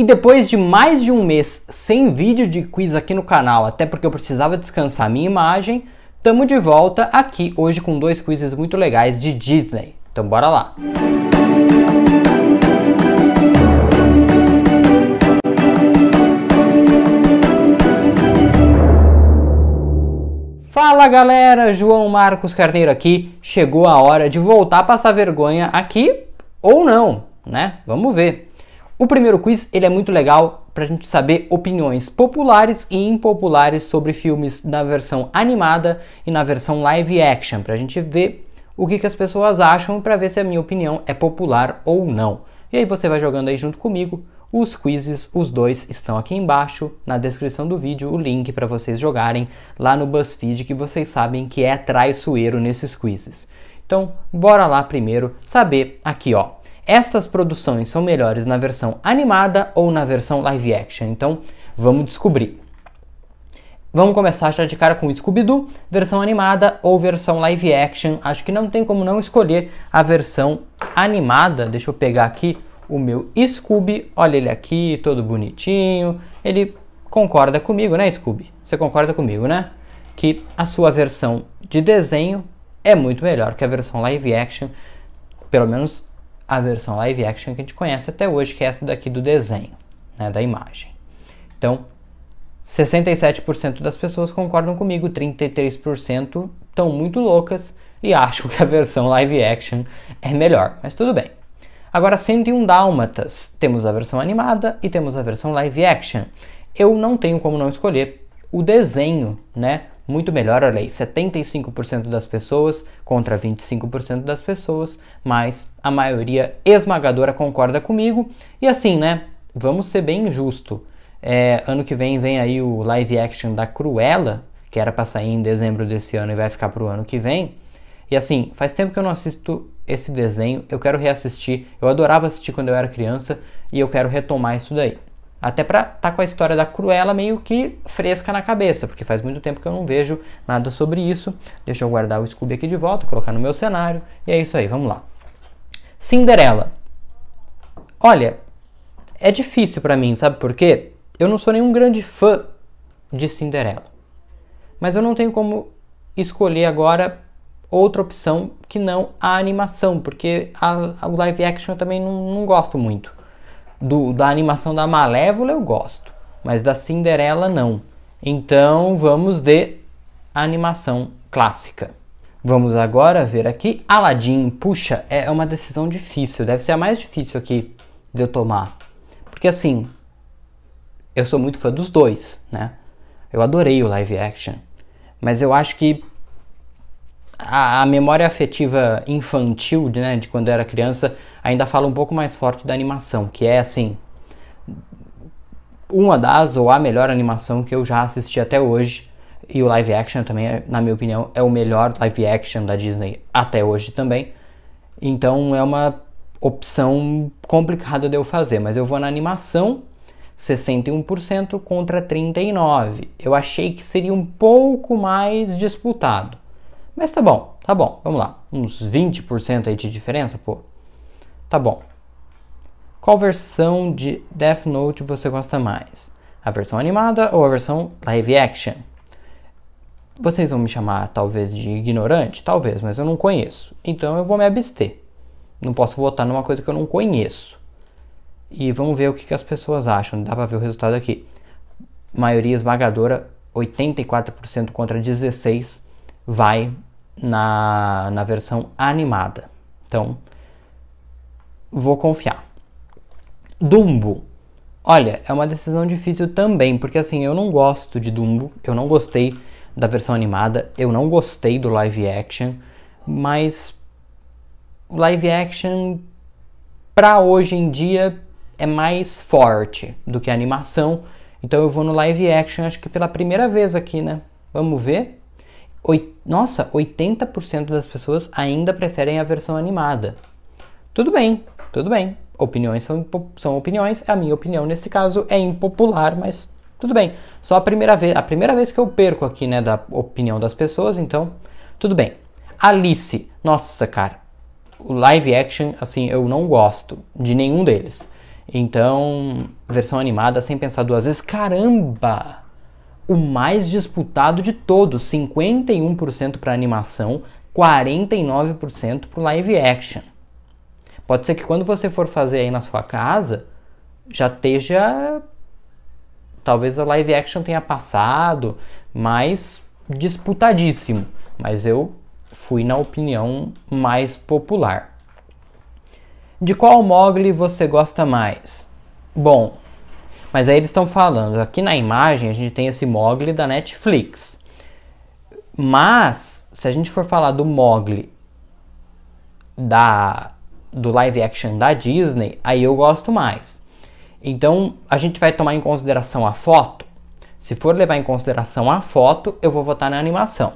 E depois de mais de um mês sem vídeo de quiz aqui no canal, até porque eu precisava descansar minha imagem, tamo de volta aqui hoje com dois quizzes muito legais de Disney. Então bora lá! Fala galera, João Marcos Carneiro aqui. Chegou a hora de voltar a passar vergonha aqui ou não, né? Vamos ver. O primeiro quiz ele é muito legal para a gente saber opiniões populares e impopulares sobre filmes na versão animada e na versão live action, para a gente ver o que, que as pessoas acham para ver se a minha opinião é popular ou não. E aí você vai jogando aí junto comigo. Os quizzes, os dois estão aqui embaixo na descrição do vídeo, o link para vocês jogarem lá no BuzzFeed, que vocês sabem que é traiçoeiro nesses quizzes. Então, bora lá primeiro saber aqui, ó. Estas produções são melhores na versão animada ou na versão live action? Então, vamos descobrir. Vamos começar já de cara com Scooby-Doo, versão animada ou versão live action. Acho que não tem como não escolher a versão animada. Deixa eu pegar aqui o meu Scooby. Olha ele aqui, todo bonitinho. Ele concorda comigo, né, Scooby? Você concorda comigo, né? Que a sua versão de desenho é muito melhor que a versão live action, pelo menos a versão live action que a gente conhece até hoje, que é essa daqui do desenho, né, da imagem. Então, 67% das pessoas concordam comigo, 33% estão muito loucas e acham que a versão live action é melhor, mas tudo bem. Agora, 101 Dálmatas, temos a versão animada e temos a versão live action. Eu não tenho como não escolher o desenho, né, muito melhor, olha aí, 75% das pessoas contra 25% das pessoas, mas a maioria esmagadora concorda comigo. E assim, né? Vamos ser bem justo. É, ano que vem vem aí o live action da Cruella, que era pra sair em dezembro desse ano e vai ficar pro ano que vem. E assim, faz tempo que eu não assisto esse desenho, eu quero reassistir. Eu adorava assistir quando eu era criança e eu quero retomar isso daí. Até pra estar tá com a história da Cruella meio que fresca na cabeça, porque faz muito tempo que eu não vejo nada sobre isso. Deixa eu guardar o Scooby aqui de volta, colocar no meu cenário. E é isso aí, vamos lá. Cinderela. Olha, é difícil para mim, sabe por quê? Eu não sou nenhum grande fã de Cinderela. Mas eu não tenho como escolher agora outra opção que não a animação, porque a, o live action eu também não, não gosto muito do, da animação da Malévola eu gosto, mas da Cinderela não. Então vamos de animação clássica. Vamos agora ver aqui Aladdin. Puxa, é uma decisão difícil, deve ser a mais difícil aqui de eu tomar. Porque assim, eu sou muito fã dos dois, né? Eu adorei o live action, mas eu acho que a, a, memória afetiva infantil, né, de quando eu era criança, ainda fala um pouco mais forte da animação, que é assim, uma das ou a melhor animação que eu já assisti até hoje. E o live action também, na minha opinião, é o melhor live action da Disney até hoje também. Então é uma opção complicada de eu fazer, mas eu vou na animação 61% contra 39. Eu achei que seria um pouco mais disputado. Mas tá bom, tá bom, vamos lá. Uns 20% aí de diferença, pô. Tá bom. Qual versão de Death Note você gosta mais? A versão animada ou a versão live action? Vocês vão me chamar talvez de ignorante? Talvez, mas eu não conheço. Então eu vou me abster. Não posso votar numa coisa que eu não conheço. E vamos ver o que, que as pessoas acham. Dá pra ver o resultado aqui. Maioria esmagadora, 84% contra 16% vai na, na versão animada. Então, vou confiar. Dumbo. Olha, é uma decisão difícil também, porque assim, eu não gosto de Dumbo, eu não gostei da versão animada, eu não gostei do live action, mas live action para hoje em dia é mais forte do que a animação. Então eu vou no live action, acho que pela primeira vez aqui, né? Vamos ver nossa, 80% das pessoas ainda preferem a versão animada. Tudo bem, tudo bem. Opiniões são, são opiniões. A minha opinião nesse caso é impopular, mas tudo bem. Só a primeira vez, a primeira vez que eu perco aqui, né, da opinião das pessoas, então tudo bem. Alice, nossa, cara, o live action, assim, eu não gosto de nenhum deles. Então, versão animada, sem pensar duas vezes, caramba! o mais disputado de todos, 51% para animação, 49% para live action. Pode ser que quando você for fazer aí na sua casa, já esteja talvez a live action tenha passado, mas disputadíssimo. Mas eu fui na opinião mais popular. De qual Mogli você gosta mais? Bom, mas aí eles estão falando, aqui na imagem a gente tem esse Mogli da Netflix. Mas, se a gente for falar do Mogli da, do live action da Disney, aí eu gosto mais. Então, a gente vai tomar em consideração a foto. Se for levar em consideração a foto, eu vou votar na animação.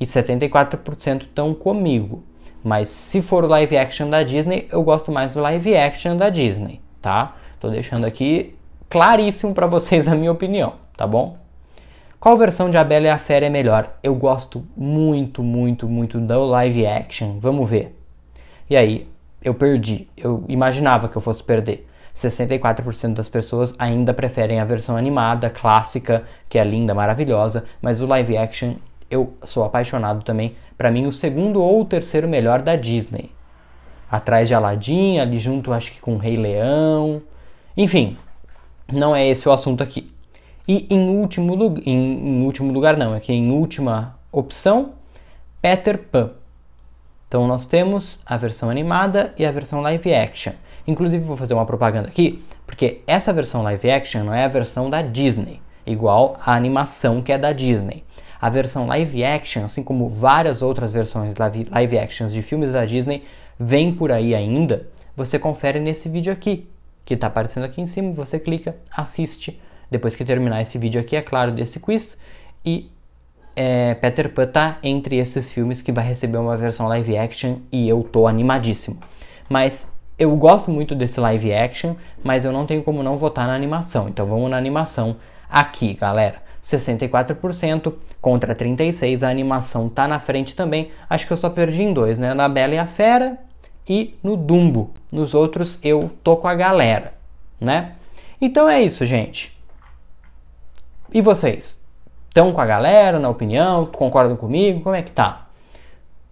E 74% estão comigo. Mas se for o live action da Disney, eu gosto mais do live action da Disney, tá? tô deixando aqui claríssimo para vocês a minha opinião, tá bom? Qual versão de A Bela e a Fera é melhor? Eu gosto muito, muito, muito do live action. Vamos ver. E aí, eu perdi. Eu imaginava que eu fosse perder. 64% das pessoas ainda preferem a versão animada, clássica, que é linda, maravilhosa, mas o live action eu sou apaixonado também. Para mim, o segundo ou o terceiro melhor da Disney. Atrás de Aladdin, ali junto acho que com o Rei Leão, enfim, não é esse o assunto aqui. E em último, lugar, em, em último lugar, não, é que em última opção, Peter Pan. Então nós temos a versão animada e a versão live action. Inclusive vou fazer uma propaganda aqui, porque essa versão live action não é a versão da Disney, igual a animação que é da Disney. A versão live action, assim como várias outras versões live, live actions de filmes da Disney, vem por aí ainda. Você confere nesse vídeo aqui, que está aparecendo aqui em cima, você clica, assiste, depois que terminar esse vídeo aqui, é claro, desse quiz, e é, Peter Pan tá entre esses filmes que vai receber uma versão live action e eu tô animadíssimo. Mas eu gosto muito desse live action, mas eu não tenho como não votar na animação. Então vamos na animação aqui, galera. 64% contra 36, a animação tá na frente também. Acho que eu só perdi em dois, né? Na Bela e a Fera e no Dumbo. Nos outros eu tô com a galera, né? Então é isso, gente. E vocês? Estão com a galera na opinião? Concordam comigo? Como é que tá?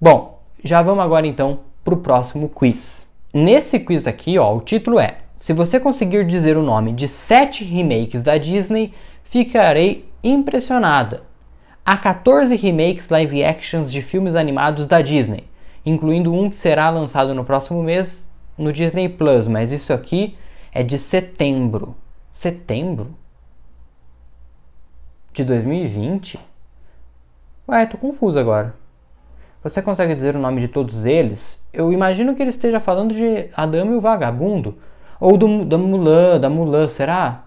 Bom, já vamos agora então pro próximo quiz. Nesse quiz aqui, ó, o título é: Se você conseguir dizer o nome de sete remakes da Disney, ficarei impressionada. Há 14 remakes live actions de filmes animados da Disney incluindo um que será lançado no próximo mês no Disney Plus, mas isso aqui é de setembro. Setembro? De 2020? Ué, tô confuso agora. Você consegue dizer o nome de todos eles? Eu imagino que ele esteja falando de Adamo e o Vagabundo. Ou do, da Mulan, da Mulan, será?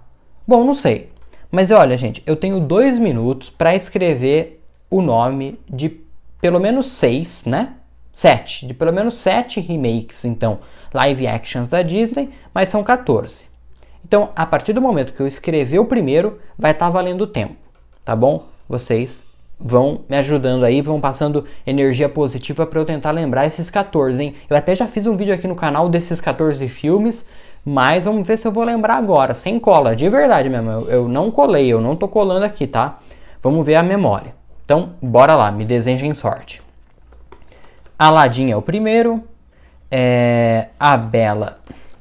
Bom, não sei. Mas olha, gente, eu tenho dois minutos para escrever o nome de pelo menos seis, né? 7, de pelo menos 7 remakes, então, live actions da Disney, mas são 14. Então, a partir do momento que eu escrever o primeiro, vai estar tá valendo o tempo, tá bom? Vocês vão me ajudando aí, vão passando energia positiva para eu tentar lembrar esses 14, hein? Eu até já fiz um vídeo aqui no canal desses 14 filmes, mas vamos ver se eu vou lembrar agora, sem cola, de verdade mesmo. Eu, eu não colei, eu não tô colando aqui, tá? Vamos ver a memória. Então, bora lá, me desejem sorte. Aladim é o primeiro, é, a Bela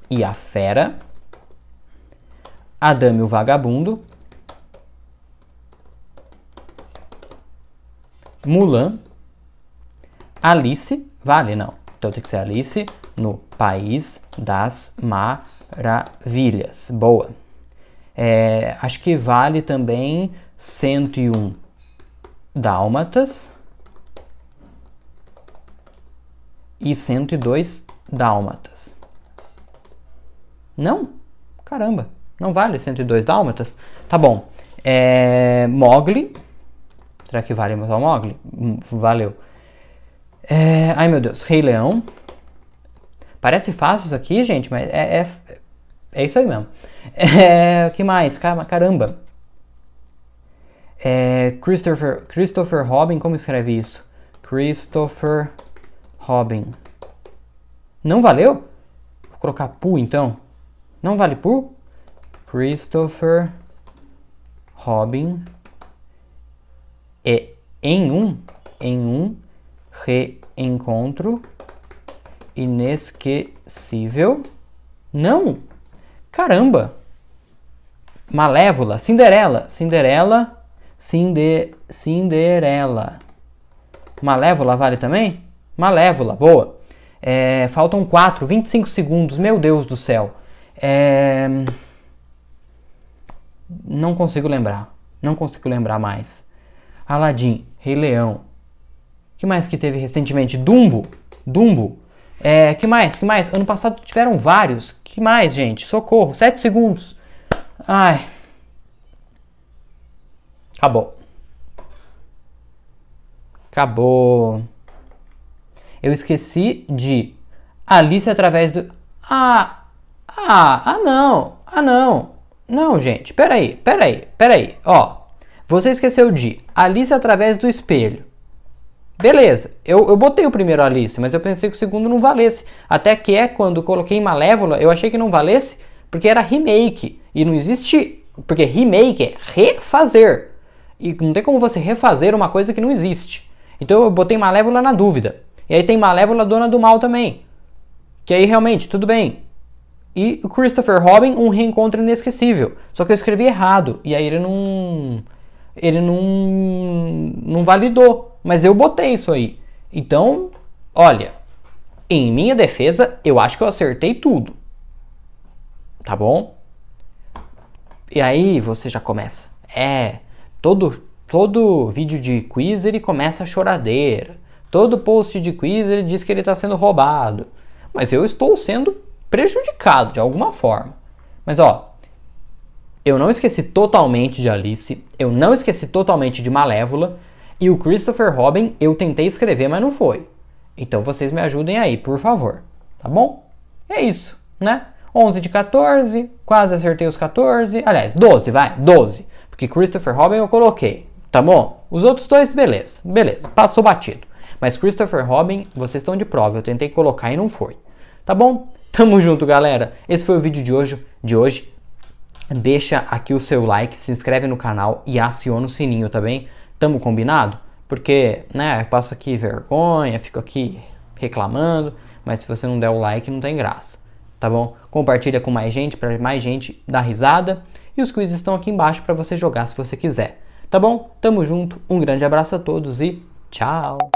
e a Fera, Adame e o Vagabundo, Mulan, Alice, vale não, então tem que ser Alice no País das Maravilhas, boa. É, acho que vale também 101 Dálmatas, e 102 dálmatas. Não? Caramba, não vale 102 dálmatas? Tá bom. É, Mogli. Será que vale o Mogli? Hum, valeu. É, ai meu Deus, Rei Leão. Parece fácil isso aqui, gente, mas é, é, é isso aí mesmo. É, que mais? Caramba. É, Christopher, Christopher Robin, como escreve isso? Christopher Robin. Não valeu? Vou colocar Pooh então. Não vale Pooh? Christopher Robin é em um, em um reencontro inesquecível. Não! Caramba! Malévola, Cinderela, Cinderela, Cinde, Cinderela. Malévola vale também? Malévola, boa. É, faltam 4, 25 segundos, meu Deus do céu. É, não consigo lembrar. Não consigo lembrar mais. Aladdin, Rei Leão. que mais que teve recentemente? Dumbo. Dumbo. É, que mais? Que mais? Ano passado tiveram vários. Que mais, gente? Socorro. 7 segundos. Ai. Acabou. Acabou. Eu esqueci de Alice através do. Ah, ah, ah não, ah não. Não, gente, peraí, peraí, peraí. Ó, você esqueceu de Alice através do espelho. Beleza, eu, eu botei o primeiro Alice, mas eu pensei que o segundo não valesse. Até que é quando coloquei Malévola, eu achei que não valesse porque era remake. E não existe. Porque remake é refazer. E não tem como você refazer uma coisa que não existe. Então eu botei Malévola na dúvida. E aí tem Malévola, Dona do Mal também. Que aí realmente, tudo bem. E o Christopher Robin, um reencontro inesquecível. Só que eu escrevi errado. E aí ele não. Ele não. Não validou. Mas eu botei isso aí. Então, olha. Em minha defesa, eu acho que eu acertei tudo. Tá bom? E aí você já começa. É. Todo, todo vídeo de quiz ele começa a choradeira. Todo post de quiz ele diz que ele está sendo roubado. Mas eu estou sendo prejudicado de alguma forma. Mas ó, eu não esqueci totalmente de Alice, eu não esqueci totalmente de Malévola, e o Christopher Robin eu tentei escrever, mas não foi. Então vocês me ajudem aí, por favor. Tá bom? É isso, né? 11 de 14, quase acertei os 14. Aliás, 12, vai, 12. Porque Christopher Robin eu coloquei, tá bom? Os outros dois, beleza, beleza, passou batido. Mas Christopher Robin, vocês estão de prova, eu tentei colocar e não foi. Tá bom? Tamo junto, galera. Esse foi o vídeo de hoje, de hoje. Deixa aqui o seu like, se inscreve no canal e aciona o sininho, tá Tamo combinado? Porque, né, eu passo aqui vergonha, fico aqui reclamando, mas se você não der o like, não tem graça, tá bom? Compartilha com mais gente, para mais gente dar risada. E os quizzes estão aqui embaixo para você jogar se você quiser. Tá bom? Tamo junto, um grande abraço a todos e tchau!